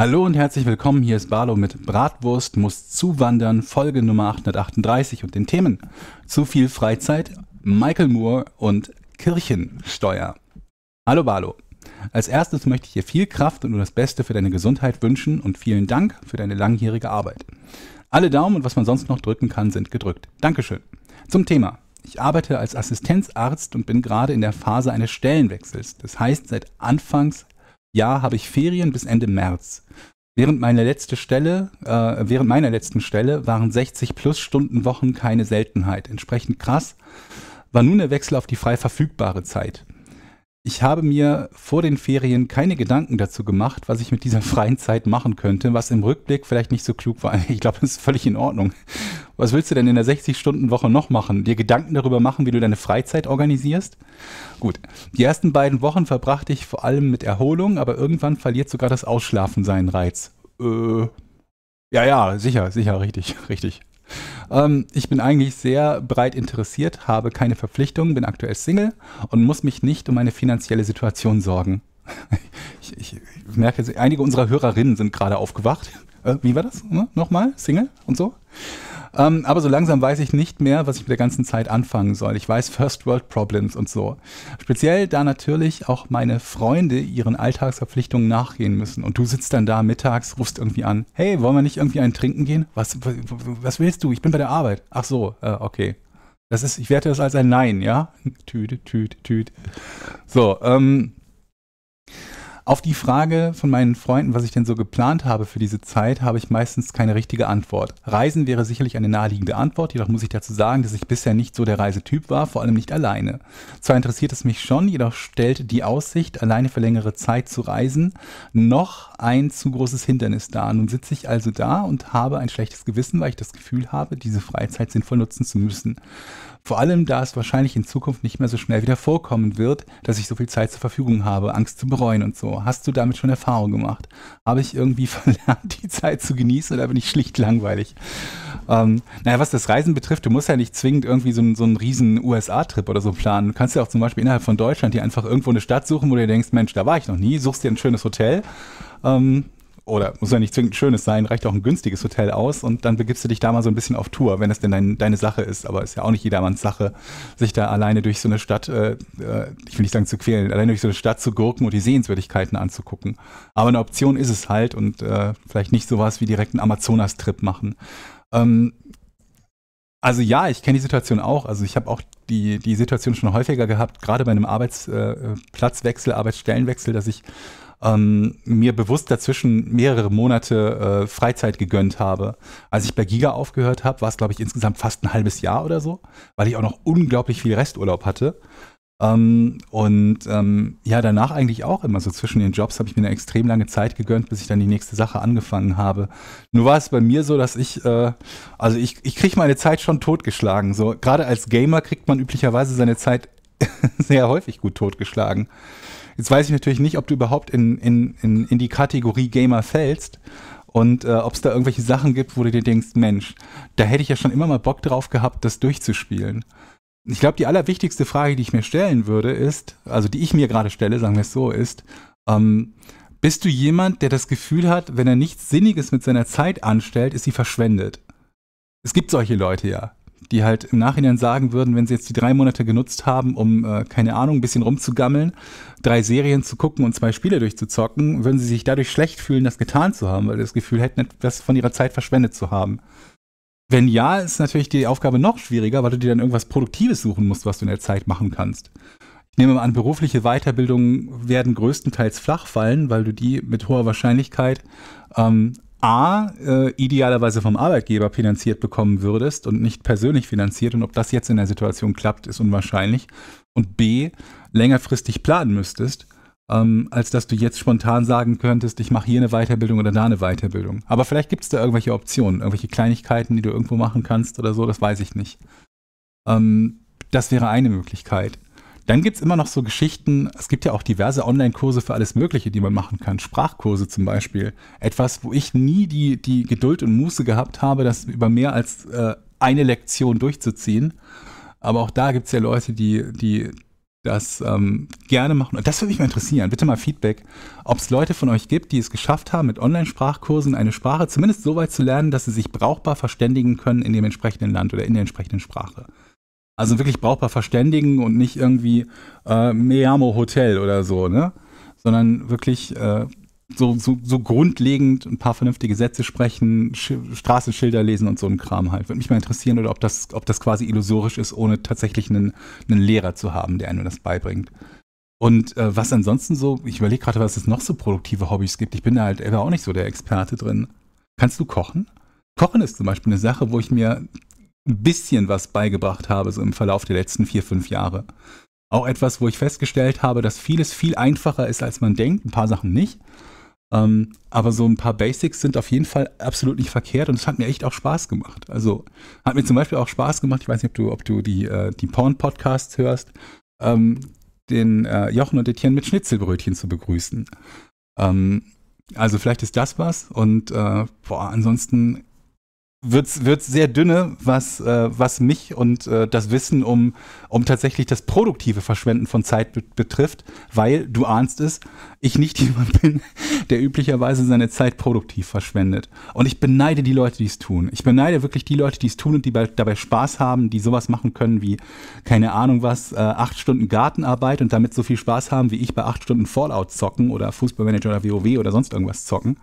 Hallo und herzlich willkommen, hier ist Barlo mit Bratwurst muss zuwandern, Folge Nummer 838 und den Themen zu viel Freizeit, Michael Moore und Kirchensteuer. Hallo Barlo. Als erstes möchte ich dir viel Kraft und nur das Beste für deine Gesundheit wünschen und vielen Dank für deine langjährige Arbeit. Alle Daumen und was man sonst noch drücken kann, sind gedrückt. Dankeschön. Zum Thema. Ich arbeite als Assistenzarzt und bin gerade in der Phase eines Stellenwechsels. Das heißt, seit Anfangs Jahr habe ich Ferien bis Ende März. Während meiner, letzte Stelle, äh, während meiner letzten Stelle waren 60 plus Stunden Wochen keine Seltenheit. Entsprechend krass war nun der Wechsel auf die frei verfügbare Zeit ich habe mir vor den Ferien keine Gedanken dazu gemacht, was ich mit dieser freien Zeit machen könnte, was im Rückblick vielleicht nicht so klug war. Ich glaube, das ist völlig in Ordnung. Was willst du denn in der 60-Stunden-Woche noch machen? Dir Gedanken darüber machen, wie du deine Freizeit organisierst? Gut, die ersten beiden Wochen verbrachte ich vor allem mit Erholung, aber irgendwann verliert sogar das Ausschlafen seinen Reiz. Äh, ja, ja, sicher, sicher, richtig, richtig. Ähm, ich bin eigentlich sehr breit interessiert, habe keine Verpflichtungen, bin aktuell Single und muss mich nicht um meine finanzielle Situation sorgen. Ich, ich, ich merke, einige unserer Hörerinnen sind gerade aufgewacht. Äh, wie war das? Ne? Nochmal? Single und so? Ähm, aber so langsam weiß ich nicht mehr, was ich mit der ganzen Zeit anfangen soll. Ich weiß First World Problems und so. Speziell da natürlich auch meine Freunde ihren Alltagsverpflichtungen nachgehen müssen. Und du sitzt dann da mittags, rufst irgendwie an, hey, wollen wir nicht irgendwie einen trinken gehen? Was, was, willst du? Ich bin bei der Arbeit. Ach so, äh, okay. Das ist, ich werte das als ein Nein, ja? Tüt, tüt, tüt. So, ähm, auf die Frage von meinen Freunden, was ich denn so geplant habe für diese Zeit, habe ich meistens keine richtige Antwort. Reisen wäre sicherlich eine naheliegende Antwort, jedoch muss ich dazu sagen, dass ich bisher nicht so der Reisetyp war, vor allem nicht alleine. Zwar interessiert es mich schon, jedoch stellt die Aussicht, alleine für längere Zeit zu reisen, noch ein zu großes Hindernis dar. Nun sitze ich also da und habe ein schlechtes Gewissen, weil ich das Gefühl habe, diese Freizeit sinnvoll nutzen zu müssen. Vor allem, da es wahrscheinlich in Zukunft nicht mehr so schnell wieder vorkommen wird, dass ich so viel Zeit zur Verfügung habe, Angst zu bereuen und so. Hast du damit schon Erfahrung gemacht? Habe ich irgendwie verlernt, die Zeit zu genießen oder bin ich schlicht langweilig? Ähm, naja, was das Reisen betrifft, du musst ja nicht zwingend irgendwie so, so einen riesen USA-Trip oder so planen. Du kannst ja auch zum Beispiel innerhalb von Deutschland dir einfach irgendwo eine Stadt suchen, wo du denkst, Mensch, da war ich noch nie, suchst dir ein schönes Hotel ähm, oder muss ja nicht zwingend ein schönes sein, reicht auch ein günstiges Hotel aus und dann begibst du dich da mal so ein bisschen auf Tour, wenn es denn dein, deine Sache ist. Aber es ist ja auch nicht jedermanns Sache, sich da alleine durch so eine Stadt, äh, äh, ich will nicht sagen zu quälen, alleine durch so eine Stadt zu gurken und die Sehenswürdigkeiten anzugucken. Aber eine Option ist es halt und äh, vielleicht nicht sowas wie direkt einen Amazonas-Trip machen. Ähm, also ja, ich kenne die Situation auch. Also ich habe auch die, die Situation schon häufiger gehabt, gerade bei einem Arbeitsplatzwechsel, äh, Arbeitsstellenwechsel, dass ich ähm, mir bewusst dazwischen mehrere Monate äh, Freizeit gegönnt habe. Als ich bei Giga aufgehört habe, war es, glaube ich, insgesamt fast ein halbes Jahr oder so, weil ich auch noch unglaublich viel Resturlaub hatte. Ähm, und ähm, ja, danach eigentlich auch immer so zwischen den Jobs habe ich mir eine extrem lange Zeit gegönnt, bis ich dann die nächste Sache angefangen habe. Nur war es bei mir so, dass ich, äh, also ich, ich kriege meine Zeit schon totgeschlagen. So, gerade als Gamer kriegt man üblicherweise seine Zeit sehr häufig gut totgeschlagen. Jetzt weiß ich natürlich nicht, ob du überhaupt in, in, in, in die Kategorie Gamer fällst und äh, ob es da irgendwelche Sachen gibt, wo du dir denkst, Mensch, da hätte ich ja schon immer mal Bock drauf gehabt, das durchzuspielen. Ich glaube, die allerwichtigste Frage, die ich mir stellen würde, ist, also die ich mir gerade stelle, sagen wir es so, ist, ähm, bist du jemand, der das Gefühl hat, wenn er nichts Sinniges mit seiner Zeit anstellt, ist sie verschwendet? Es gibt solche Leute ja die halt im Nachhinein sagen würden, wenn sie jetzt die drei Monate genutzt haben, um, äh, keine Ahnung, ein bisschen rumzugammeln, drei Serien zu gucken und zwei Spiele durchzuzocken, würden sie sich dadurch schlecht fühlen, das getan zu haben, weil sie das Gefühl hätten, etwas von ihrer Zeit verschwendet zu haben. Wenn ja, ist natürlich die Aufgabe noch schwieriger, weil du dir dann irgendwas Produktives suchen musst, was du in der Zeit machen kannst. Ich nehme mal an, berufliche Weiterbildungen werden größtenteils flach fallen, weil du die mit hoher Wahrscheinlichkeit ähm, A, äh, idealerweise vom Arbeitgeber finanziert bekommen würdest und nicht persönlich finanziert. Und ob das jetzt in der Situation klappt, ist unwahrscheinlich. Und B, längerfristig planen müsstest, ähm, als dass du jetzt spontan sagen könntest, ich mache hier eine Weiterbildung oder da eine Weiterbildung. Aber vielleicht gibt es da irgendwelche Optionen, irgendwelche Kleinigkeiten, die du irgendwo machen kannst oder so, das weiß ich nicht. Ähm, das wäre eine Möglichkeit. Dann gibt es immer noch so Geschichten, es gibt ja auch diverse Online-Kurse für alles Mögliche, die man machen kann. Sprachkurse zum Beispiel. Etwas, wo ich nie die, die Geduld und Muße gehabt habe, das über mehr als äh, eine Lektion durchzuziehen. Aber auch da gibt es ja Leute, die, die das ähm, gerne machen. Und das würde mich mal interessieren. Bitte mal Feedback, ob es Leute von euch gibt, die es geschafft haben, mit Online-Sprachkursen eine Sprache zumindest so weit zu lernen, dass sie sich brauchbar verständigen können in dem entsprechenden Land oder in der entsprechenden Sprache. Also wirklich brauchbar verständigen und nicht irgendwie äh, Meamo Hotel oder so, ne? Sondern wirklich äh, so, so, so grundlegend ein paar vernünftige Sätze sprechen, Sch Straßenschilder lesen und so ein Kram halt. Würde mich mal interessieren, oder ob das, ob das quasi illusorisch ist, ohne tatsächlich einen, einen Lehrer zu haben, der einem das beibringt. Und äh, was ansonsten so, ich überlege gerade, was es noch so produktive Hobbys gibt. Ich bin da halt auch nicht so der Experte drin. Kannst du kochen? Kochen ist zum Beispiel eine Sache, wo ich mir ein bisschen was beigebracht habe, so im Verlauf der letzten vier, fünf Jahre. Auch etwas, wo ich festgestellt habe, dass vieles viel einfacher ist, als man denkt, ein paar Sachen nicht. Ähm, aber so ein paar Basics sind auf jeden Fall absolut nicht verkehrt und es hat mir echt auch Spaß gemacht. Also hat mir zum Beispiel auch Spaß gemacht, ich weiß nicht, ob du, ob du die, äh, die Porn-Podcasts hörst, ähm, den äh, Jochen und Etienne mit Schnitzelbrötchen zu begrüßen. Ähm, also vielleicht ist das was und äh, boah, ansonsten wird's wird's sehr dünne, was äh, was mich und äh, das Wissen um um tatsächlich das produktive Verschwenden von Zeit betrifft, weil du ahnst es, ich nicht jemand bin, der üblicherweise seine Zeit produktiv verschwendet. Und ich beneide die Leute, die es tun. Ich beneide wirklich die Leute, die es tun und die bei, dabei Spaß haben, die sowas machen können wie keine Ahnung was, äh, acht Stunden Gartenarbeit und damit so viel Spaß haben wie ich bei acht Stunden Fallout zocken oder Fußballmanager oder WoW oder sonst irgendwas zocken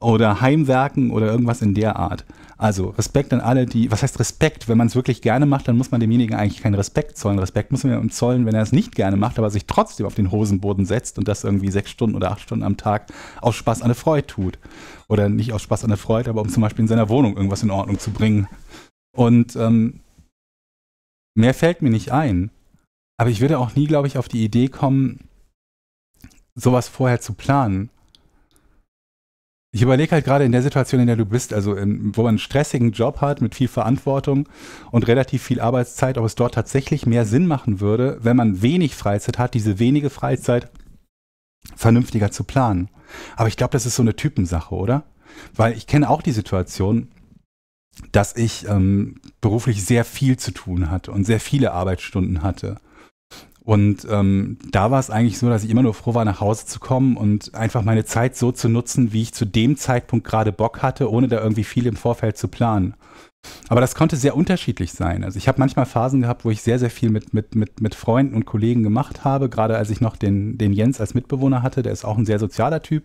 oder Heimwerken oder irgendwas in der Art. Also Respekt an alle, die, was heißt Respekt? Wenn man es wirklich gerne macht, dann muss man demjenigen eigentlich keinen Respekt zollen. Respekt muss man ihm zollen, wenn er es nicht gerne macht, aber sich trotzdem auf den Hosenboden setzt und das irgendwie sechs Stunden oder acht Stunden am Tag aus Spaß an der Freude tut. Oder nicht aus Spaß an der Freude, aber um zum Beispiel in seiner Wohnung irgendwas in Ordnung zu bringen. Und ähm, mehr fällt mir nicht ein. Aber ich würde auch nie, glaube ich, auf die Idee kommen, sowas vorher zu planen. Ich überlege halt gerade in der Situation, in der du bist, also in, wo man einen stressigen Job hat mit viel Verantwortung und relativ viel Arbeitszeit, ob es dort tatsächlich mehr Sinn machen würde, wenn man wenig Freizeit hat, diese wenige Freizeit vernünftiger zu planen. Aber ich glaube, das ist so eine Typensache, oder? Weil ich kenne auch die Situation, dass ich ähm, beruflich sehr viel zu tun hatte und sehr viele Arbeitsstunden hatte. Und ähm, da war es eigentlich so, dass ich immer nur froh war, nach Hause zu kommen und einfach meine Zeit so zu nutzen, wie ich zu dem Zeitpunkt gerade Bock hatte, ohne da irgendwie viel im Vorfeld zu planen. Aber das konnte sehr unterschiedlich sein. Also ich habe manchmal Phasen gehabt, wo ich sehr, sehr viel mit, mit, mit, mit Freunden und Kollegen gemacht habe, gerade als ich noch den, den Jens als Mitbewohner hatte, der ist auch ein sehr sozialer Typ.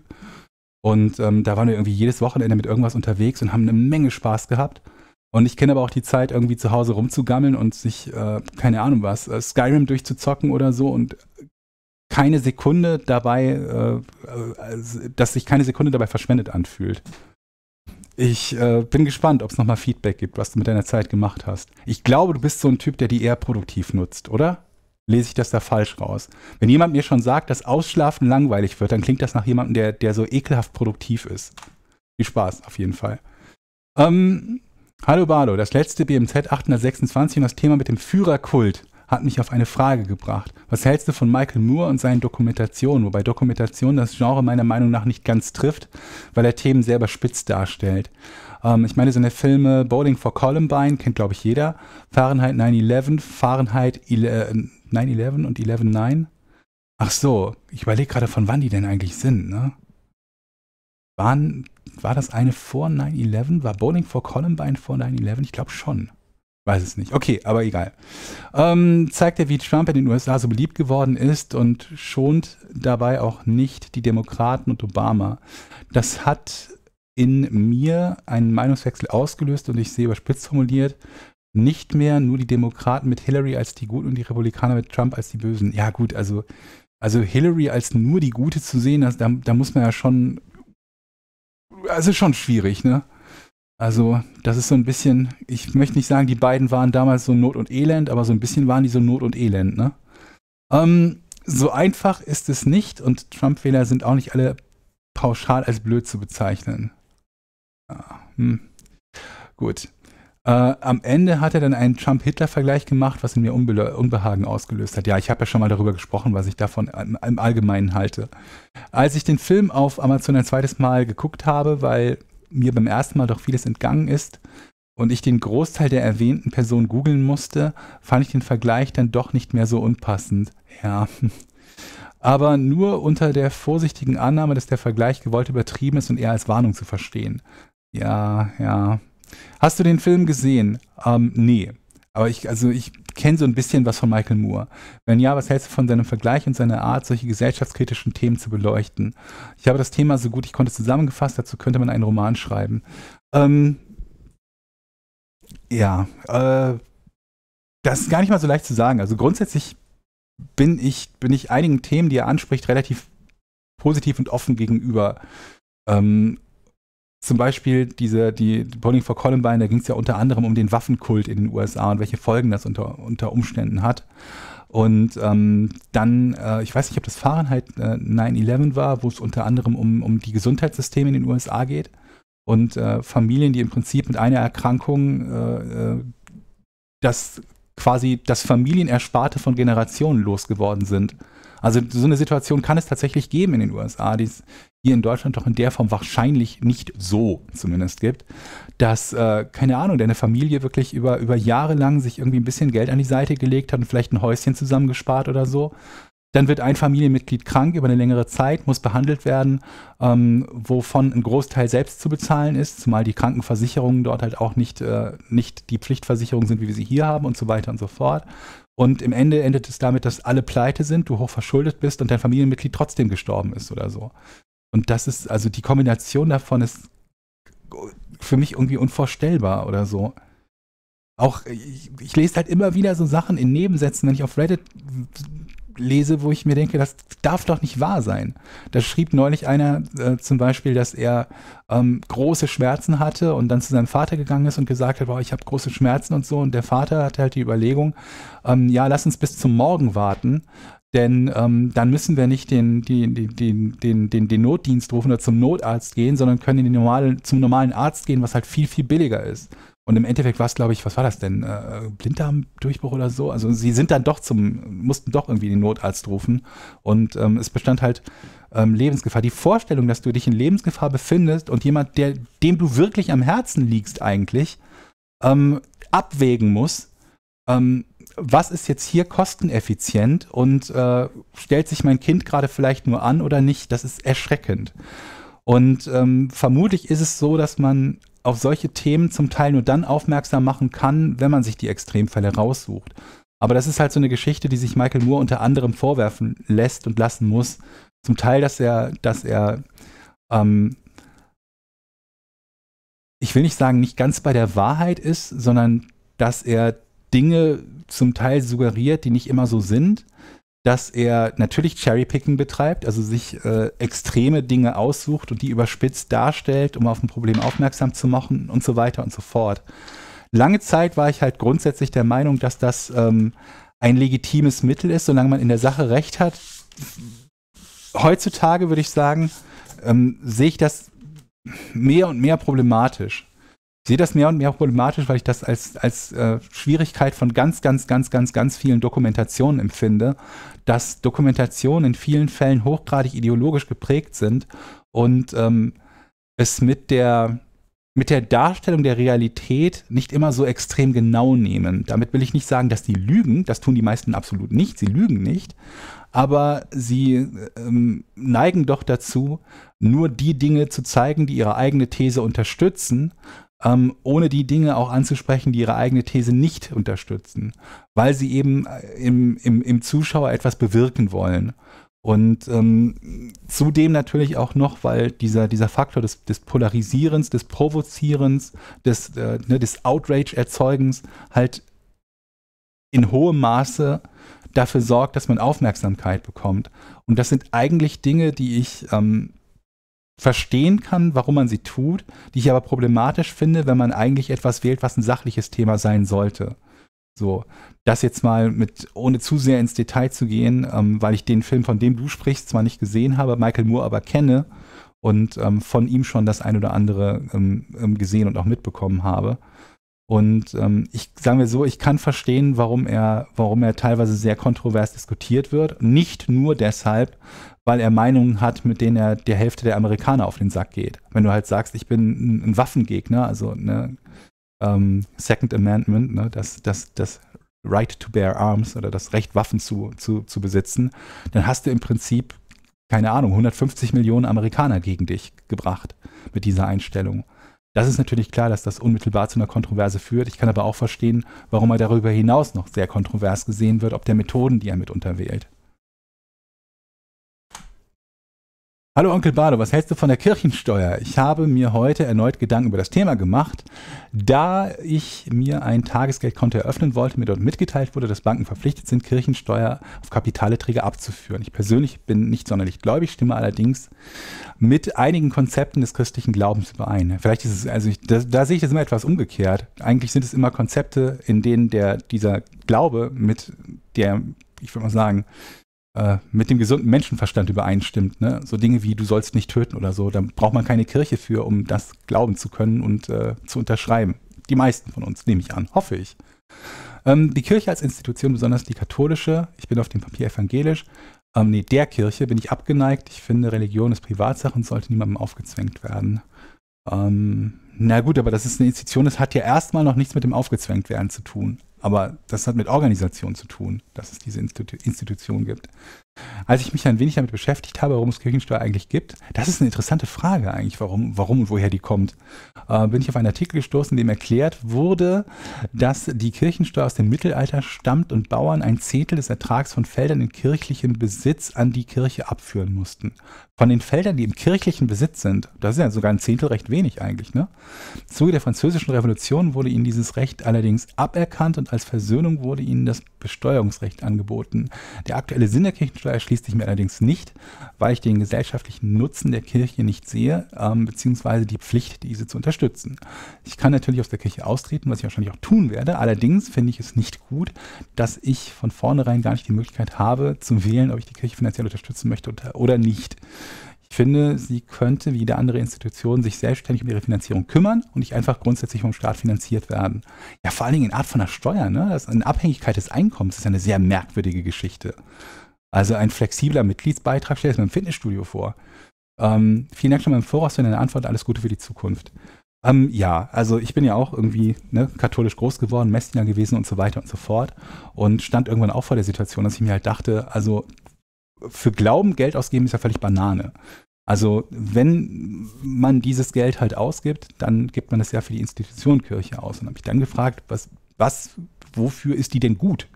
Und ähm, da waren wir irgendwie jedes Wochenende mit irgendwas unterwegs und haben eine Menge Spaß gehabt. Und ich kenne aber auch die Zeit, irgendwie zu Hause rumzugammeln und sich, äh, keine Ahnung was, äh, Skyrim durchzuzocken oder so und keine Sekunde dabei, äh, also, dass sich keine Sekunde dabei verschwendet anfühlt. Ich äh, bin gespannt, ob es nochmal Feedback gibt, was du mit deiner Zeit gemacht hast. Ich glaube, du bist so ein Typ, der die eher produktiv nutzt, oder? Lese ich das da falsch raus? Wenn jemand mir schon sagt, dass Ausschlafen langweilig wird, dann klingt das nach jemandem, der, der so ekelhaft produktiv ist. Viel Spaß, auf jeden Fall. Ähm, Hallo Barlo, das letzte BMZ 826 und das Thema mit dem Führerkult hat mich auf eine Frage gebracht. Was hältst du von Michael Moore und seinen Dokumentationen? Wobei Dokumentation das Genre meiner Meinung nach nicht ganz trifft, weil er Themen selber spitz darstellt. Ähm, ich meine, so eine Filme Bowling for Columbine kennt, glaube ich, jeder. Fahrenheit 9-11, Fahrenheit 9-11 äh, und 11-9. Ach so, ich überlege gerade, von wann die denn eigentlich sind, ne? Waren, war das eine vor 9-11? War Bowling for Columbine vor 9-11? Ich glaube schon. Weiß es nicht. Okay, aber egal. Ähm, zeigt er, wie Trump in den USA so beliebt geworden ist und schont dabei auch nicht die Demokraten und Obama. Das hat in mir einen Meinungswechsel ausgelöst und ich sehe überspitzt formuliert, nicht mehr nur die Demokraten mit Hillary als die Guten und die Republikaner mit Trump als die Bösen. Ja gut, also, also Hillary als nur die Gute zu sehen, das, da, da muss man ja schon also, es ist schon schwierig, ne? Also, das ist so ein bisschen, ich möchte nicht sagen, die beiden waren damals so Not und Elend, aber so ein bisschen waren die so Not und Elend, ne? Ähm, so einfach ist es nicht und Trump-Wähler sind auch nicht alle pauschal als blöd zu bezeichnen. Ja, ah, hm. Gut. Äh, am Ende hat er dann einen Trump-Hitler-Vergleich gemacht, was in mir Unbe Unbehagen ausgelöst hat. Ja, ich habe ja schon mal darüber gesprochen, was ich davon im, im Allgemeinen halte. Als ich den Film auf Amazon ein zweites Mal geguckt habe, weil mir beim ersten Mal doch vieles entgangen ist und ich den Großteil der erwähnten Personen googeln musste, fand ich den Vergleich dann doch nicht mehr so unpassend. Ja. Aber nur unter der vorsichtigen Annahme, dass der Vergleich gewollt übertrieben ist und eher als Warnung zu verstehen. Ja, ja, Hast du den Film gesehen? Ähm, nee. Aber ich, also ich kenne so ein bisschen was von Michael Moore. Wenn ja, was hältst du von seinem Vergleich und seiner Art, solche gesellschaftskritischen Themen zu beleuchten? Ich habe das Thema so gut ich konnte zusammengefasst, dazu könnte man einen Roman schreiben. Ähm, ja, äh, das ist gar nicht mal so leicht zu sagen. Also grundsätzlich bin ich, bin ich einigen Themen, die er anspricht, relativ positiv und offen gegenüber. Ähm, zum Beispiel diese, die Bowling for Columbine, da ging es ja unter anderem um den Waffenkult in den USA und welche Folgen das unter, unter Umständen hat. Und ähm, dann, äh, ich weiß nicht, ob das Fahrenheit äh, 9-11 war, wo es unter anderem um, um die Gesundheitssysteme in den USA geht und äh, Familien, die im Prinzip mit einer Erkrankung äh, äh das quasi das Familienersparte von Generationen losgeworden sind. Also so eine Situation kann es tatsächlich geben in den USA, die es hier in Deutschland doch in der Form wahrscheinlich nicht so zumindest gibt, dass, äh, keine Ahnung, deine Familie wirklich über, über Jahre lang sich irgendwie ein bisschen Geld an die Seite gelegt hat und vielleicht ein Häuschen zusammengespart oder so dann wird ein Familienmitglied krank über eine längere Zeit, muss behandelt werden, ähm, wovon ein Großteil selbst zu bezahlen ist, zumal die Krankenversicherungen dort halt auch nicht, äh, nicht die Pflichtversicherungen sind, wie wir sie hier haben und so weiter und so fort. Und im Ende endet es damit, dass alle pleite sind, du hochverschuldet bist und dein Familienmitglied trotzdem gestorben ist oder so. Und das ist, also die Kombination davon ist für mich irgendwie unvorstellbar oder so auch, ich, ich, lese halt immer wieder so Sachen in Nebensätzen, wenn ich auf Reddit lese, wo ich mir denke, das darf doch nicht wahr sein. Da schrieb neulich einer äh, zum Beispiel, dass er ähm, große Schmerzen hatte und dann zu seinem Vater gegangen ist und gesagt hat, wow, ich habe große Schmerzen und so. Und der Vater hatte halt die Überlegung, ähm, ja, lass uns bis zum Morgen warten, denn ähm, dann müssen wir nicht den, den, den, den, den, den Notdienst rufen oder zum Notarzt gehen, sondern können den normalen, zum normalen Arzt gehen, was halt viel, viel billiger ist. Und im Endeffekt war es, glaube ich, was war das denn? Äh, Blinddarmdurchbruch oder so? Also sie sind dann doch zum, mussten doch irgendwie den Notarzt rufen. Und ähm, es bestand halt ähm, Lebensgefahr. Die Vorstellung, dass du dich in Lebensgefahr befindest und jemand, der, dem du wirklich am Herzen liegst eigentlich, ähm, abwägen muss, ähm, was ist jetzt hier kosteneffizient und äh, stellt sich mein Kind gerade vielleicht nur an oder nicht, das ist erschreckend. Und ähm, vermutlich ist es so, dass man auf solche Themen zum Teil nur dann aufmerksam machen kann, wenn man sich die Extremfälle raussucht. Aber das ist halt so eine Geschichte, die sich Michael Moore unter anderem vorwerfen lässt und lassen muss. Zum Teil, dass er, dass er, ähm, ich will nicht sagen, nicht ganz bei der Wahrheit ist, sondern dass er Dinge zum Teil suggeriert, die nicht immer so sind, dass er natürlich Cherrypicking betreibt, also sich äh, extreme Dinge aussucht und die überspitzt darstellt, um auf ein Problem aufmerksam zu machen und so weiter und so fort. Lange Zeit war ich halt grundsätzlich der Meinung, dass das ähm, ein legitimes Mittel ist, solange man in der Sache recht hat. Heutzutage würde ich sagen, ähm, sehe ich das mehr und mehr problematisch sehe das mehr und mehr problematisch, weil ich das als, als äh, Schwierigkeit von ganz, ganz, ganz, ganz, ganz vielen Dokumentationen empfinde, dass Dokumentationen in vielen Fällen hochgradig ideologisch geprägt sind und ähm, es mit der mit der Darstellung der Realität nicht immer so extrem genau nehmen. Damit will ich nicht sagen, dass die lügen, das tun die meisten absolut nicht, sie lügen nicht, aber sie ähm, neigen doch dazu, nur die Dinge zu zeigen, die ihre eigene These unterstützen, ähm, ohne die Dinge auch anzusprechen, die ihre eigene These nicht unterstützen, weil sie eben äh, im, im, im Zuschauer etwas bewirken wollen. Und ähm, zudem natürlich auch noch, weil dieser, dieser Faktor des, des Polarisierens, des Provozierens, des, äh, ne, des Outrage-Erzeugens halt in hohem Maße dafür sorgt, dass man Aufmerksamkeit bekommt. Und das sind eigentlich Dinge, die ich ähm, verstehen kann, warum man sie tut, die ich aber problematisch finde, wenn man eigentlich etwas wählt, was ein sachliches Thema sein sollte. So, das jetzt mal mit, ohne zu sehr ins Detail zu gehen, ähm, weil ich den Film, von dem du sprichst, zwar nicht gesehen habe, Michael Moore aber kenne und ähm, von ihm schon das ein oder andere ähm, ähm gesehen und auch mitbekommen habe. Und ähm, ich sagen wir so, ich kann verstehen, warum er, warum er teilweise sehr kontrovers diskutiert wird. Nicht nur deshalb, weil er Meinungen hat, mit denen er der Hälfte der Amerikaner auf den Sack geht. Wenn du halt sagst, ich bin ein, Waffengegner, also ne, ähm, Second Amendment, ne, das, das, das Right to bear arms oder das Recht, Waffen zu, zu, zu besitzen, dann hast du im Prinzip, keine Ahnung, 150 Millionen Amerikaner gegen dich gebracht mit dieser Einstellung. Das ist natürlich klar, dass das unmittelbar zu einer Kontroverse führt. Ich kann aber auch verstehen, warum er darüber hinaus noch sehr kontrovers gesehen wird, ob der Methoden, die er mit unterwählt. Hallo Onkel Bardo, was hältst du von der Kirchensteuer? Ich habe mir heute erneut Gedanken über das Thema gemacht, da ich mir ein Tagesgeldkonto eröffnen wollte, mir dort mitgeteilt wurde, dass Banken verpflichtet sind, Kirchensteuer auf Kapitaleträger abzuführen. Ich persönlich bin nicht sonderlich gläubig, stimme allerdings mit einigen Konzepten des christlichen Glaubens überein. Vielleicht ist es, also ich, da, da sehe ich das immer etwas umgekehrt. Eigentlich sind es immer Konzepte, in denen der, dieser Glaube mit der, ich würde mal sagen, äh, mit dem gesunden Menschenverstand übereinstimmt. Ne? So Dinge wie du sollst nicht töten oder so, da braucht man keine Kirche für, um das glauben zu können und äh, zu unterschreiben. Die meisten von uns, nehme ich an, hoffe ich. Ähm, die Kirche als Institution, besonders die katholische, ich bin auf dem Papier evangelisch, ähm, nee, der Kirche bin ich abgeneigt. Ich finde, Religion ist Privatsache und sollte niemandem aufgezwängt werden. Ähm, na gut, aber das ist eine Institution, das hat ja erstmal noch nichts mit dem Aufgezwängt werden zu tun. Aber das hat mit Organisation zu tun, dass es diese Institu Institution gibt. Als ich mich ein wenig damit beschäftigt habe, warum es Kirchensteuer eigentlich gibt, das ist eine interessante Frage eigentlich, warum, warum und woher die kommt, äh, bin ich auf einen Artikel gestoßen, in dem erklärt wurde, dass die Kirchensteuer aus dem Mittelalter stammt und Bauern ein Zehntel des Ertrags von Feldern in kirchlichem Besitz an die Kirche abführen mussten. Von den Feldern, die im kirchlichen Besitz sind, das ist ja sogar ein Zehntel recht wenig eigentlich, ne? Im Zuge der französischen Revolution wurde ihnen dieses Recht allerdings aberkannt und als Versöhnung wurde ihnen das Besteuerungsrecht angeboten. Der aktuelle Sinn der Kirchensteuer schließt sich mir allerdings nicht, weil ich den gesellschaftlichen Nutzen der Kirche nicht sehe, ähm, beziehungsweise die Pflicht, diese zu unterstützen. Ich kann natürlich aus der Kirche austreten, was ich wahrscheinlich auch tun werde. Allerdings finde ich es nicht gut, dass ich von vornherein gar nicht die Möglichkeit habe, zu wählen, ob ich die Kirche finanziell unterstützen möchte oder nicht. Ich finde, sie könnte wie jede andere Institution sich selbstständig um ihre Finanzierung kümmern und nicht einfach grundsätzlich vom Staat finanziert werden. Ja, vor allen Dingen in Art von einer Steuer, ne? Das ist Abhängigkeit des Einkommens ist eine sehr merkwürdige Geschichte. Also ein flexibler Mitgliedsbeitrag stell es mir im Fitnessstudio vor. Ähm, vielen Dank schon mal im Voraus für deine Antwort. Alles Gute für die Zukunft. Ähm, ja, also ich bin ja auch irgendwie ne, katholisch groß geworden, Messdiener gewesen und so weiter und so fort und stand irgendwann auch vor der Situation, dass ich mir halt dachte, also für Glauben Geld ausgeben ist ja völlig Banane. Also wenn man dieses Geld halt ausgibt, dann gibt man das ja für die Institution Kirche aus. Und habe ich dann gefragt, was, was, wofür ist die denn gut?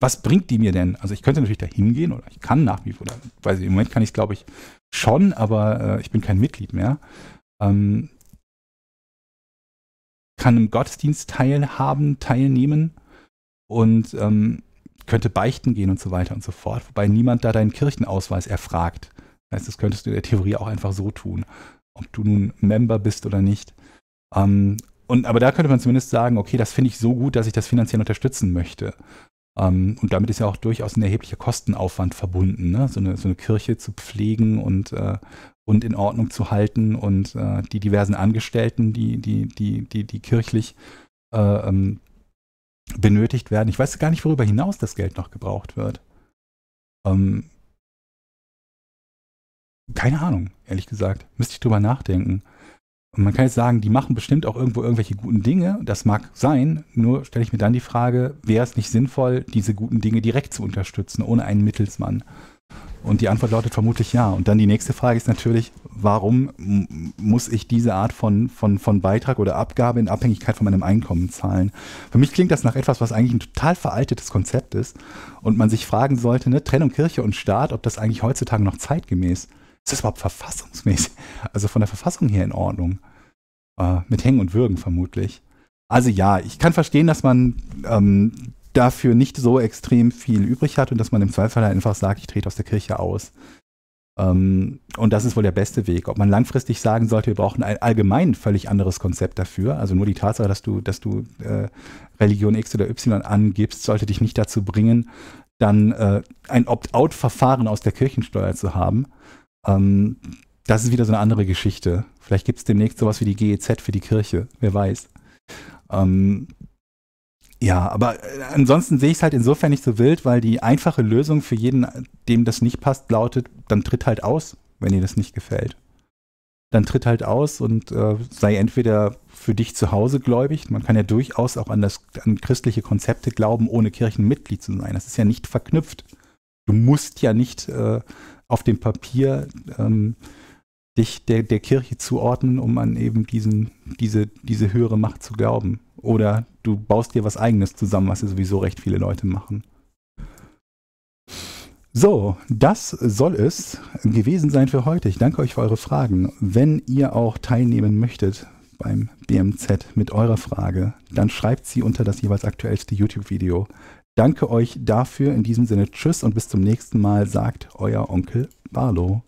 was bringt die mir denn? Also ich könnte natürlich da hingehen oder ich kann nach wie vor, weiß ich, im Moment kann ich es glaube ich schon, aber äh, ich bin kein Mitglied mehr. Ähm, kann im Gottesdienst teilhaben, teilnehmen und ähm, könnte beichten gehen und so weiter und so fort, wobei niemand da deinen Kirchenausweis erfragt. Das heißt, das könntest du in der Theorie auch einfach so tun, ob du nun Member bist oder nicht. Ähm, und, aber da könnte man zumindest sagen, okay, das finde ich so gut, dass ich das finanziell unterstützen möchte. Ähm, und damit ist ja auch durchaus ein erheblicher Kostenaufwand verbunden, ne? so, eine, so eine Kirche zu pflegen und, äh, und in Ordnung zu halten und äh, die diversen Angestellten, die, die, die, die, die kirchlich äh, ähm, benötigt werden. Ich weiß gar nicht, worüber hinaus das Geld noch gebraucht wird. Ähm, keine Ahnung, ehrlich gesagt. Müsste ich drüber nachdenken. Und man kann jetzt sagen, die machen bestimmt auch irgendwo irgendwelche guten Dinge. Das mag sein. Nur stelle ich mir dann die Frage, wäre es nicht sinnvoll, diese guten Dinge direkt zu unterstützen, ohne einen Mittelsmann? Und die Antwort lautet vermutlich ja. Und dann die nächste Frage ist natürlich, warum muss ich diese Art von, von, von Beitrag oder Abgabe in Abhängigkeit von meinem Einkommen zahlen? Für mich klingt das nach etwas, was eigentlich ein total veraltetes Konzept ist und man sich fragen sollte, ne, Trennung Kirche und Staat, ob das eigentlich heutzutage noch zeitgemäß ist ist das überhaupt verfassungsmäßig? Also von der Verfassung her in Ordnung. Äh, mit Hängen und Würgen vermutlich. Also ja, ich kann verstehen, dass man ähm, dafür nicht so extrem viel übrig hat und dass man im Zweifel halt einfach sagt, ich trete aus der Kirche aus. Ähm, und das ist wohl der beste Weg. Ob man langfristig sagen sollte, wir brauchen ein allgemein völlig anderes Konzept dafür. Also nur die Tatsache, dass du, dass du äh, Religion X oder Y angibst, sollte dich nicht dazu bringen, dann äh, ein Opt-out-Verfahren aus der Kirchensteuer zu haben. Ähm, das ist wieder so eine andere Geschichte. Vielleicht gibt es demnächst sowas wie die GEZ für die Kirche, wer weiß. Ähm, ja, aber äh, ansonsten sehe ich es halt insofern nicht so wild, weil die einfache Lösung für jeden, dem das nicht passt, lautet, dann tritt halt aus, wenn dir das nicht gefällt. Dann tritt halt aus und äh, sei entweder für dich zu Hause gläubig. Man kann ja durchaus auch an, das, an christliche Konzepte glauben, ohne Kirchenmitglied zu sein. Das ist ja nicht verknüpft. Du musst ja nicht äh, auf dem Papier ähm, dich der, der Kirche zuordnen, um an eben diesen, diese, diese höhere Macht zu glauben. Oder du baust dir was eigenes zusammen, was ja sowieso recht viele Leute machen. So, das soll es gewesen sein für heute. Ich danke euch für eure Fragen. Wenn ihr auch teilnehmen möchtet beim BMZ mit eurer Frage, dann schreibt sie unter das jeweils aktuellste YouTube-Video. Danke euch dafür. In diesem Sinne, tschüss und bis zum nächsten Mal, sagt euer Onkel Barlow.